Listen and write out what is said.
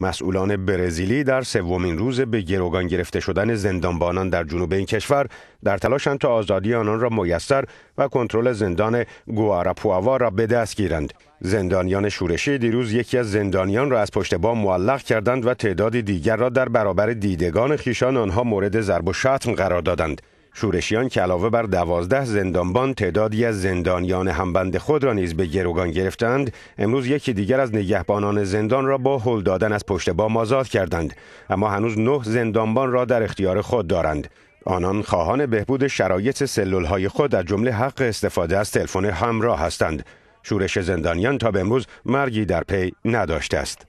مسئولان برزیلی در سومین روز به گروگان گرفته شدن زندانبانان در جنوب این کشور در تلاشند تا آزادی آنان را میسر و کنترل زندان گواراپواوا را به دست گیرند زندانیان شورشی دیروز یکی از زندانیان را از پشت بام معلق کردند و تعدادی دیگر را در برابر دیدگان خیشان آنها مورد ضرب و شتم قرار دادند شورشیان که علاوه بر دوازده زندانبان تعدادی از زندانیان همبند خود را نیز به گروگان گرفتند امروز یکی دیگر از نگهبانان زندان را با هل دادن از پشت بام آزاد کردند اما هنوز نه زندانبان را در اختیار خود دارند آنان خواهان بهبود شرایط سلولهای خود از جمله حق استفاده از تلفن همراه هستند شورش زندانیان تا به امروز مرگی در پی نداشته است